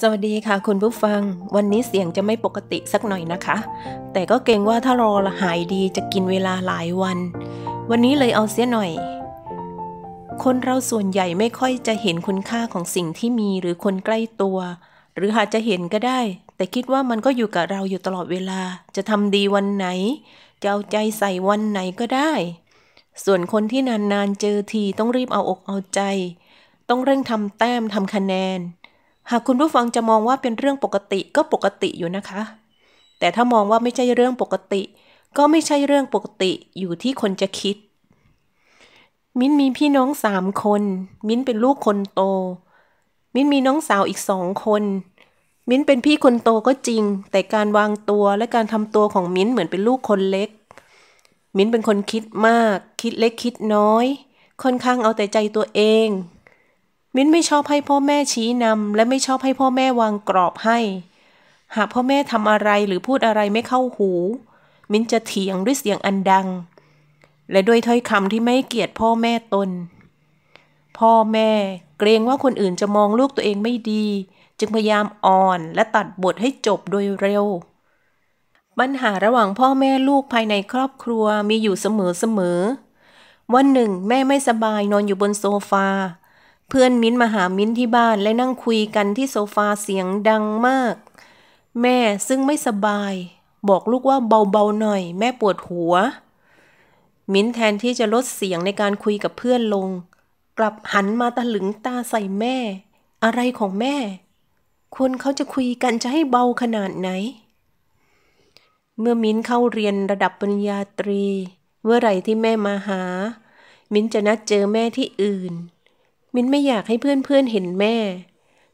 สวัสดีค่ะคุณผู้ฟัง วันนี้เสียงจะไม่ปกติสักหน่อยนะคะ แต่ก็เกรงว่าถ้ารอหายดีจะกินเวลาหลายวัน วันนี้เลยเอาเสียหน่อย คนเราส่วนใหญ่ไม่ค่อยจะเห็นคุณค่าของสิ่งที่มีหรือคนใกล้ตัว หรืออาจจะเห็นก็ได้ แต่คิดว่ามันก็อยู่กับเราอยู่ตลอดเวลา จะทำดีวันไหนจะเอาใจใส่วันไหนก็ได้ ส่วนคนที่นานๆเจอทีต้องรีบเอาอกเอาใจ ต้องเร่งทำแต้มทำคะแนนหากคุณผู้ฟังจะมองว่าเป็นเรื่องปกติก็ปกติอยู่นะคะ แต่ถ้ามองว่าไม่ใช่เรื่องปกติ ก็ไม่ใช่เรื่องปกติอยู่ที่คนจะคิด มิ้นมีพี่น้องสามคน มิ้นเป็นลูกคนโต มิ้นมีน้องสาวอีกสองคน มิ้นเป็นพี่คนโตก็จริง แต่การวางตัวและการทำตัวของมิ้นเหมือนเป็นลูกคนเล็ก มิ้นเป็นคนคิดมาก คิดเล็กคิดน้อย ค่อนข้างเอาแต่ใจตัวเองมิ้นไม่ชอบให้พ่อแม่ชี้นำและไม่ชอบให้พ่อแม่วางกรอบให้ หากพ่อแม่ทำอะไรหรือพูดอะไรไม่เข้าหูมิ้นจะเถียงด้วยเสียงอันดัง และด้วยถ้อยคำที่ไม่เกียดพ่อแม่ตน พ่อแม่ เกรงว่าคนอื่นจะมองลูกตัวเองไม่ดี จึงพยายามอ่อนและตัดบทให้จบโดยเร็วปัญหาระหว่างพ่อแม่ลูกภายในครอบครัวมีอยู่เสมอเสมอ วันหนึ่ง แม่ไม่สบายนอนอยู่บนโซฟาเพื่อนมิ้นมาหามิ้นที่บ้านและนั่งคุยกันที่โซฟาเสียงดังมาก แม่ซึ่งไม่สบายบอกลูกว่าเบาๆหน่อยแม่ปวดหัว มิ้นแทนที่จะลดเสียงในการคุยกับเพื่อนลง กลับหันมาตะหลึงตาใส่แม่ อะไรของแม่คนเขาจะคุยกันจะให้เบาขนาดไหน เมื่อมิ้นเข้าเรียนระดับปริญญาตรี เมื่อไหร่ที่แม่มาหา มิ้นจะนัดเจอแม่ที่อื่นมิ้นไม่อยากให้เพื่อนๆเเห็นแม่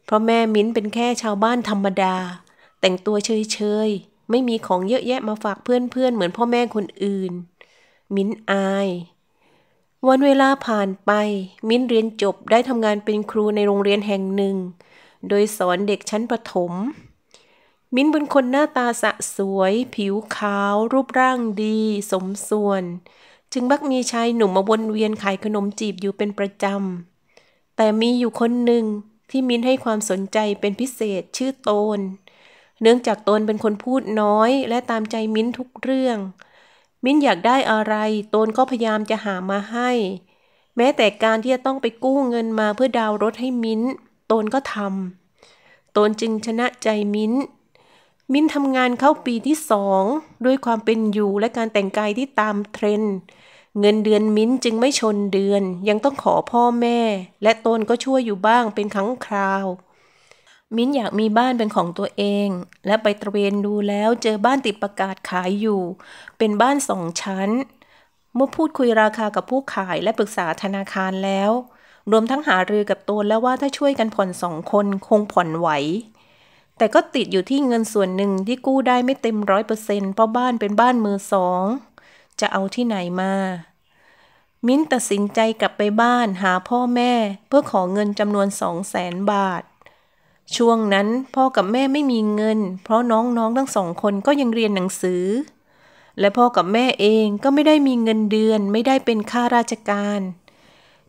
เพราะแม่มิ้นเป็นแค่ชาวบ้านธรรมดา แต่งตัวเชยๆ ไม่มีของเยอะแยะมาฝากเพื่อนๆเเหมือนพ่อแม่คนอื่น มิ้นอาย วันเวลาผ่านไป มิ้นเรียนจบได้ทำงานเป็นครูในโรงเรียนแห่งหนึ่ง โดยสอนเด็กชั้นประถม มิ้นเป็นคนหน้าตาสะสวย ผิวขาว รูปร่างดีสมส่วนจึงบักมีชายหนุ่มมาวนเวียนขายขนมจีบอยู่เป็นประจำแต่มีอยู่คนหนึ่งที่มินให้ความสนใจเป็นพิเศษชื่อโตน เนื่องจากโตนเป็นคนพูดน้อย และตามใจมิ้นทุกเรื่อง มิ้นอยากได้อะไรโตนก็พยายามจะหามาให้ แม้แต่การที่จะต้องไปกู้เงินมาเพื่อดาวรถให้มิ้นโตนก็ทำโตนจึงชนะใจมิ้น มิ้นทำงานเข้าปีที่สองด้วยความเป็นอยู่และการแต่งกายที่ตามเทรนด์เงินเดือนมิ้นจึงไม่ชนเดือน ยังต้องขอพ่อแม่ และตนก็ช่วยอยู่บ้างเป็นครั้งคราว มิ้นอยากมีบ้านเป็นของตัวเอง และไปตระเวนดูแล้วเจอบ้านติดประกาศขายอยู่ เป็นบ้านสองชั้น เมื่อพูดคุยราคากับผู้ขายและปรึกษาธนาคารแล้ว รวมทั้งหารือกับตนแล้วว่าถ้าช่วยกันผ่อนสองคนคงผ่อนไหว แต่ก็ติดอยู่ที่เงินส่วนหนึ่งที่กู้ได้ไม่เต็มร้อยเปอร์เซ็นต์เพราะบ้านเป็นบ้านมือสองจะเอาที่ไหนมา มิ้นตัดสินใจกลับไปบ้านหาพ่อแม่ เพื่อขอเงินจำนวนสองแสนบาท ช่วงนั้นพ่อกับแม่ไม่มีเงิน เพราะน้องๆทั้งสองคนก็ยังเรียนหนังสือ และพ่อกับแม่เองก็ไม่ได้มีเงินเดือน ไม่ได้เป็นข้าราชการ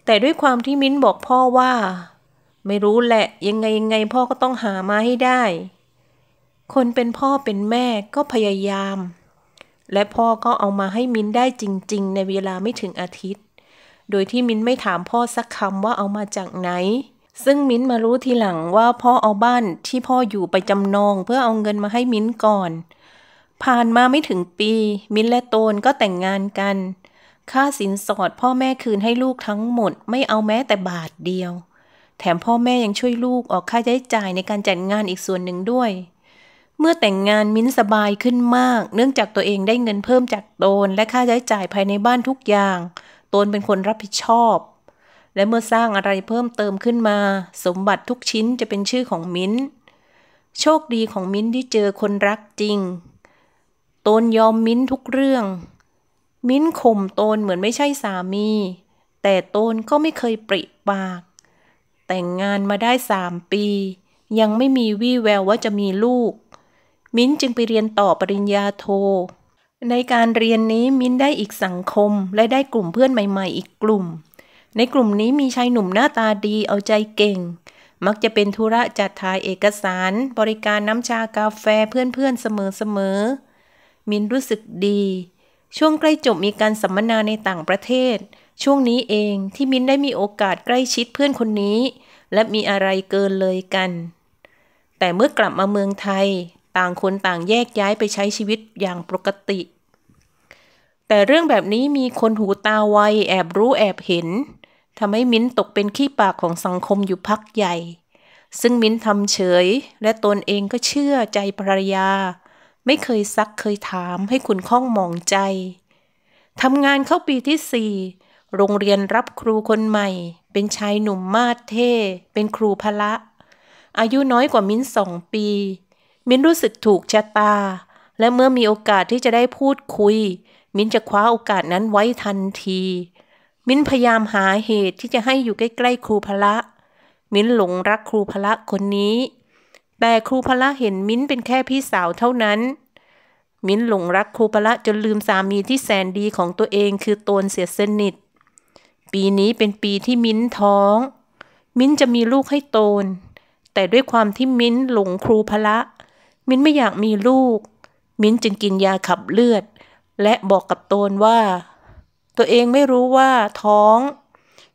แต่ด้วยความที่มิ้นบอกพ่อว่า ไม่รู้แหละยังไงยังไงพ่อก็ต้องหามาให้ได้ คนเป็นพ่อเป็นแม่ก็พยายามและพ่อก็เอามาให้มิ้นได้จริง ๆ ในเวลาไม่ถึงอาทิตย์ โดยที่มิ้นไม่ถามพ่อสักคำว่าเอามาจากไหน ซึ่งมิ้นมารู้ทีหลังว่าพ่อเอาบ้านที่พ่ออยู่ไปจำนอง เพื่อเอาเงินมาให้มิ้นก่อน ผ่านมาไม่ถึงปี มิ้นและโตนก็แต่งงานกัน ค่าสินสอดพ่อแม่คืนให้ลูกทั้งหมด ไม่เอาแม้แต่บาทเดียว แถมพ่อแม่ยังช่วยลูกออกค่าใช้จ่ายในการจัดงานอีกส่วนหนึ่งด้วยเมื่อแต่งงานมิ้นสบายขึ้นมาก เนื่องจากตัวเองได้เงินเพิ่มจากโตนและค่าใช้จ่ายภายในบ้านทุกอย่างโตนเป็นคนรับผิดชอบ และเมื่อสร้างอะไรเพิ่มเติมขึ้นมา สมบัติทุกชิ้นจะเป็นชื่อของมิ้น โชคดีของมิ้นที่เจอคนรักจริงโตนยอมมิ้นทุกเรื่อง มิ้นข่มโตนเหมือนไม่ใช่สามี แต่โตนก็ไม่เคยปริปาก แต่งงานมาได้สามปี ยังไม่มีวี่แววว่าจะมีลูกมิ้นจึงไปเรียนต่อปริญญาโท ในการเรียนนี้มิ้นได้อีกสังคมและได้กลุ่มเพื่อนใหม่ๆ อีกกลุ่ม ในกลุ่มนี้มีชายหนุ่มหน้าตาดีเอาใจเก่ง มักจะเป็นธุระจัดทายเอกสาร บริการน้ำชากาแฟเพื่อนๆเสมอๆ มิ้นรู้สึกดี ช่วงใกล้จบมีการสัมมนาในต่างประเทศ ช่วงนี้เองที่มิ้นได้มีโอกาสใกล้ชิดเพื่อนคนนี้ และมีอะไรเกินเลยกัน แต่เมื่อกลับมาเมืองไทยต่างคนต่างแยกย้ายไปใช้ชีวิตอย่างปกติ แต่เรื่องแบบนี้มีคนหูตาไวแอบรู้แอบเห็น ทำให้มิ้นตกเป็นขี้ปากของสังคมอยู่พักใหญ่ ซึ่งมิ้นทำเฉย และตนเองก็เชื่อใจภรรยา ไม่เคยซักเคยถามให้คุณข้องมองใจ ทำงานเข้าปีที่สี่โรงเรียนรับครูคนใหม่ เป็นชายหนุ่มมาดเท่เป็นครูพละ อายุน้อยกว่ามิ้นสองปีมิ้นรู้สึกถูกชะตา และเมื่อมีโอกาสที่จะได้พูดคุย มิ้นจะคว้าโอกาสนั้นไว้ทันที มิ้นพยายามหาเหตุที่จะให้อยู่ใกล้ๆครูพละ มิ้นหลงรักครูพละคนนี้ แต่ครูพละเห็นมิ้นเป็นแค่พี่สาวเท่านั้น มิ้นหลงรักครูพละจนลืมสามีที่แสนดีของตัวเองคือโตนเสียสนิท ปีนี้เป็นปีที่มิ้นท้อง มิ้นจะมีลูกให้โตน แต่ด้วยความที่มิ้นหลงครูพละมิ้นไม่อยากมีลูก มิ้นจึงกินยาขับเลือด และบอกกับโตนว่า ตัวเองไม่รู้ว่า ท้อง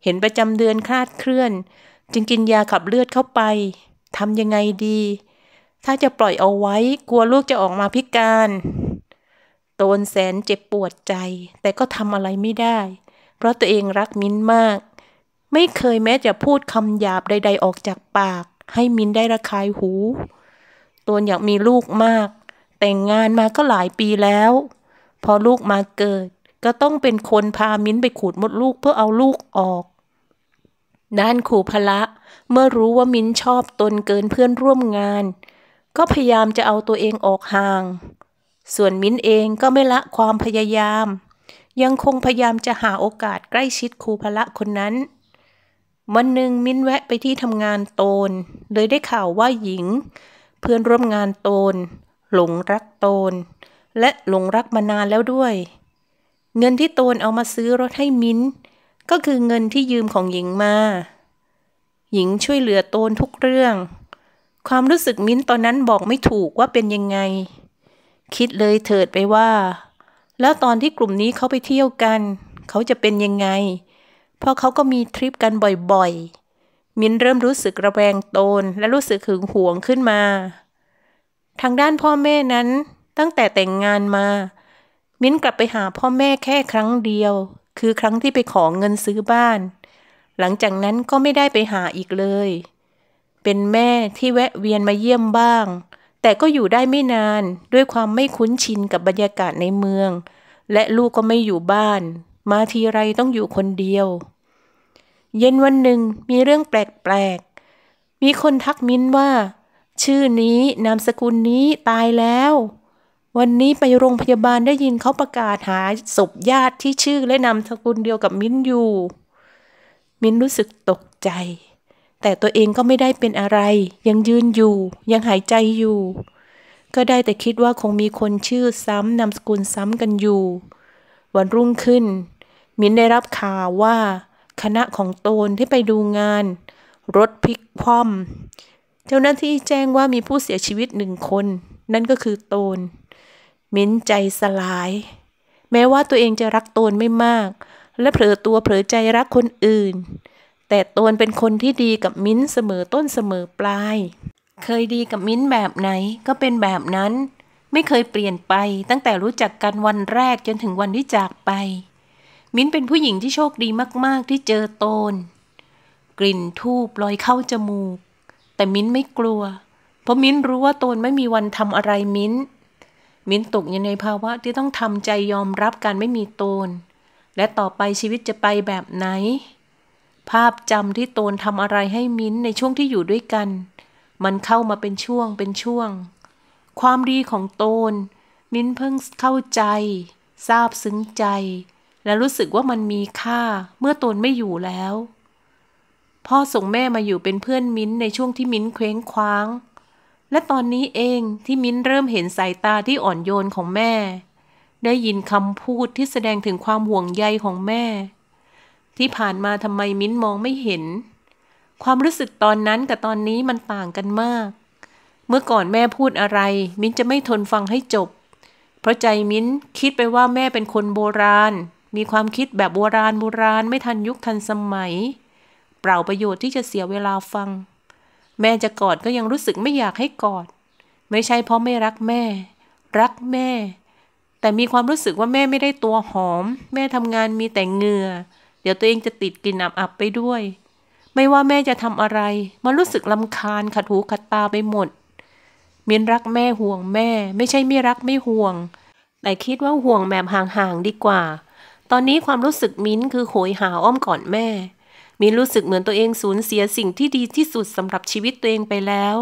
เห็นประจำเดือนคลาดเคลื่อน จึงกินยาขับเลือดเข้าไป ทำยังไงดี ถ้าจะปล่อยเอาไว้กลัวลูกจะออกมาพิการ โตนแสนเจ็บปวดใจ แต่ก็ทำอะไรไม่ได้ เพราะตัวเองรักมิ้นมาก ไม่เคยแม้จะพูดคำหยาบใด ๆ ออกจากปาก ให้มิ้นได้ระคายหูตนอยากมีลูกมาก แต่งงานมาก็หลายปีแล้ว พอลูกมาเกิด ก็ต้องเป็นคนพามิ้นไปขูดมดลูกเพื่อเอาลูกออกด้านขู่พละเมื่อรู้ว่ามิ้นชอบตนเกินเพื่อนร่วมงาน ก็พยายามจะเอาตัวเองออกห่าง ส่วนมิ้นเองก็ไม่ละความพยายาม ยังคงพยายามจะหาโอกาสใกล้ชิดครูพละคนนั้นวันหนึ่งมิ้นแวะไปที่ทำงานตนเลยได้ข่าวว่าหญิงเพื่อนร่วมงานตน หลงรักตน และหลงรักมานานแล้วด้วย เงินที่ตนเอามาซื้อรถให้มิ้น ก็คือเงินที่ยืมของหญิงมา หญิงช่วยเหลือตนทุกเรื่อง ความรู้สึกมิ้นตอนนั้นบอกไม่ถูกว่าเป็นยังไง คิดเลยเถิดไปว่า แล้วตอนที่กลุ่มนี้เขาไปเที่ยวกัน เขาจะเป็นยังไง เพราะเขาก็มีทริปกันบ่อยๆมินเริ่มรู้สึกระแวงตนและรู้สึกหึงหวงขึ้นมา ทางด้านพ่อแม่นั้นตั้งแต่แต่งงานมา มิ้นกลับไปหาพ่อแม่แค่ครั้งเดียว คือครั้งที่ไปขอเงินซื้อบ้าน หลังจากนั้นก็ไม่ได้ไปหาอีกเลย เป็นแม่ที่แวะเวียนมาเยี่ยมบ้าง แต่ก็อยู่ได้ไม่นานด้วยความไม่คุ้นชินกับบรรยากาศในเมือง และลูกก็ไม่อยู่บ้าน มาทีไรต้องอยู่คนเดียวเย็นวันหนึ่งมีเรื่องแปลกๆ มีคนทักมิ้นว่า ชื่อนี้นามสกุลนี้ตายแล้ว วันนี้ไปโรงพยาบาลได้ยินเขาประกาศหาศพญาติที่ชื่อและนามสกุลเดียวกับมิ้นอยู่ มิ้นรู้สึกตกใจ แต่ตัวเองก็ไม่ได้เป็นอะไร ยังยืนอยู่ ยังหายใจอยู่ ก็ได้แต่คิดว่าคงมีคนชื่อซ้ำนามสกุลซ้ำกันอยู่ วันรุ่งขึ้น มิ้นได้รับข่าวว่าคณะของโตนที่ไปดูงาน รถพลิกพว่อมเจ้าหน้าที่แจ้งว่ามีผู้เสียชีวิตหนึ่งคน นั่นก็คือโตน มิ้นใจสลาย แม้ว่าตัวเองจะรักโตนไม่มาก และเผลอตัวเผลอใจรักคนอื่น แต่โตนเป็นคนที่ดีกับมิ้นเสมอต้นเสมอปลาย เคยดีกับมิ้นแบบไหนก็เป็นแบบนั้น ไม่เคยเปลี่ยนไป ตั้งแต่รู้จักกันวันแรกจนถึงวันที่จากไปมิ้นเป็นผู้หญิงที่โชคดีมาก ๆ ที่เจอโตน กลิ่นทูบลอยเข้าจมูก แต่มิ้นไม่กลัว เพราะมิ้นรู้ว่าโตนไม่มีวันทำอะไรมิ้น มิ้นตกอยู่ในภาวะที่ต้องทำใจยอมรับการไม่มีโตน และต่อไปชีวิตจะไปแบบไหน ภาพจำที่โตนทำอะไรให้มิ้นในช่วงที่อยู่ด้วยกัน มันเข้ามาเป็นช่วงเป็นช่วง ความดีของโตน มิ้นเพิ่งเข้าใจ ทราบซึ้งใจและรู้สึกว่ามันมีค่า เมื่อตนไม่อยู่แล้ว พ่อส่งแม่มาอยู่เป็นเพื่อนมิ้นในช่วงที่มิ้นเคว้งคว้าง และตอนนี้เองที่มิ้นเริ่มเห็นสายตาที่อ่อนโยนของแม่ ได้ยินคำพูดที่แสดงถึงความห่วงใยของแม่ ที่ผ่านมาทำไมมิ้นมองไม่เห็น ความรู้สึกตอนนั้นกับตอนนี้มันต่างกันมาก เมื่อก่อนแม่พูดอะไร มิ้นจะไม่ทนฟังให้จบ เพราะใจมิ้นคิดไปว่าแม่เป็นคนโบราณมีความคิดแบบโบราณโบราณไม่ทันยุคทันสมัย เปล่าประโยชน์ที่จะเสียเวลาฟัง แม่จะกอดก็ยังรู้สึกไม่อยากให้กอด ไม่ใช่เพราะไม่รักแม่ รักแม่ แต่มีความรู้สึกว่าแม่ไม่ได้ตัวหอม แม่ทำงานมีแต่เหงื่อเดี๋ยวตัวเองจะติดกลิ่นอับๆไปด้วย ไม่ว่าแม่จะทำอะไร มันรู้สึกลำคาญขัดหูขัดตาไปหมดมินรักแม่ห่วงแม่ ไม่ใช่ไม่รักไม่ห่วง แต่คิดว่าห่วงแบบห่างๆดีกว่าตอนนี้ความรู้สึกมิ้นคือโหยหาอ้อมกอดแม่มิ้นรู้สึกเหมือนตัวเองสูญเสียสิ่งที่ดีที่สุดสำหรับชีวิตตัวเองไปแล้ว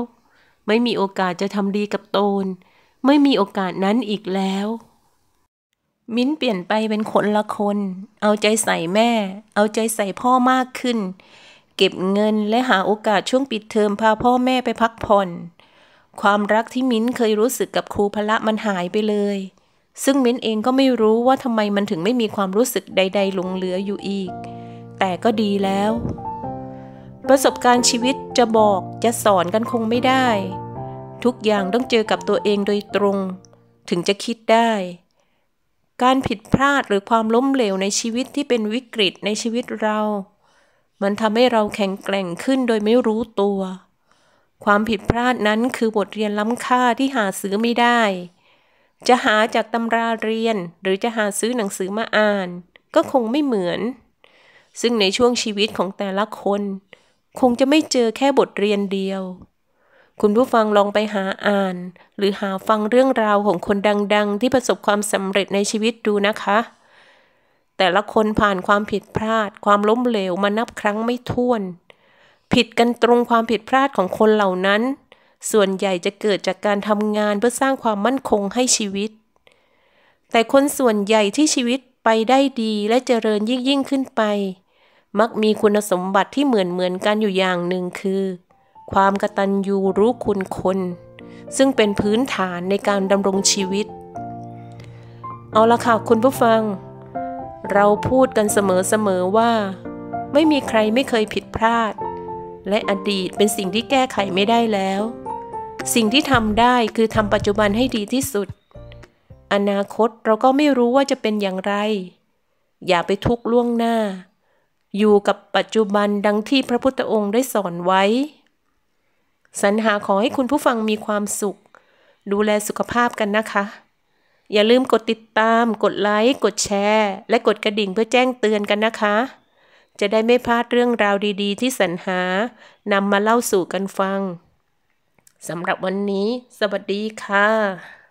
ไม่มีโอกาสจะทำดีกับโตน ไม่มีโอกาสนั้นอีกแล้ว มิ้นเปลี่ยนไปเป็นคนละคน เอาใจใส่แม่ เอาใจใส่พ่อมากขึ้น เก็บเงินและหาโอกาสช่วงปิดเทอมพาพ่อแม่ไปพักผ่อน ความรักที่มิ้นเคยรู้สึกกับครูพละมันหายไปเลยซึ่งมิ้นเองก็ไม่รู้ว่าทำไมมันถึงไม่มีความรู้สึกใดๆหลงเหลืออยู่อีก แต่ก็ดีแล้ว ประสบการณ์ชีวิตจะบอกจะสอนกันคงไม่ได้ ทุกอย่างต้องเจอกับตัวเองโดยตรง ถึงจะคิดได้ การผิดพลาดหรือความล้มเหลวในชีวิตที่เป็นวิกฤตในชีวิตเรา มันทำให้เราแข็งแกร่งขึ้นโดยไม่รู้ตัว ความผิดพลาดนั้นคือบทเรียนล้ำค่าที่หาซื้อไม่ได้จะหาจากตำราเรียนหรือจะหาซื้อหนังสือมาอ่าน ก็คงไม่เหมือน ซึ่งในช่วงชีวิตของแต่ละคน คงจะไม่เจอแค่บทเรียนเดียว คุณผู้ฟังลองไปหาอ่าน หรือหาฟังเรื่องราวของคนดังๆ ที่ประสบความสำเร็จในชีวิตดูนะคะ แต่ละคนผ่านความผิดพลาด ความล้มเหลวมานับครั้งไม่ถ้วน ผิดกันตรงความผิดพลาดของคนเหล่านั้นส่วนใหญ่จะเกิดจากการทำงานเพื่อสร้างความมั่นคงให้ชีวิต แต่คนส่วนใหญ่ที่ชีวิตไปได้ดีและเจริญยิ่งยิ่งขึ้นไป มักมีคุณสมบัติที่เหมือนเหมือนกันอยู่อย่างหนึ่งคือ ความกตัญญูรู้คุณคน ซึ่งเป็นพื้นฐานในการดำรงชีวิต เอาละค่ะ คุณผู้ฟัง เราพูดกันเสมอๆ ว่า ไม่มีใครไม่เคยผิดพลาด และอดีตเป็นสิ่งที่แก้ไขไม่ได้แล้วสิ่งที่ทำได้คือทำปัจจุบันให้ดีที่สุด อนาคตเราก็ไม่รู้ว่าจะเป็นอย่างไร อย่าไปทุกข์ล่วงหน้า อยู่กับปัจจุบันดังที่พระพุทธองค์ได้สอนไว้สรรหาขอให้คุณผู้ฟังมีความสุข ดูแลสุขภาพกันนะคะ อย่าลืมกดติดตาม กดไลค์ กดแชร์ และกดกระดิ่งเพื่อแจ้งเตือนกันนะคะ จะได้ไม่พลาดเรื่องราวดี ๆ ที่สรรหานำมาเล่าสู่กันฟังสำหรับวันนี้ สวัสดีค่ะ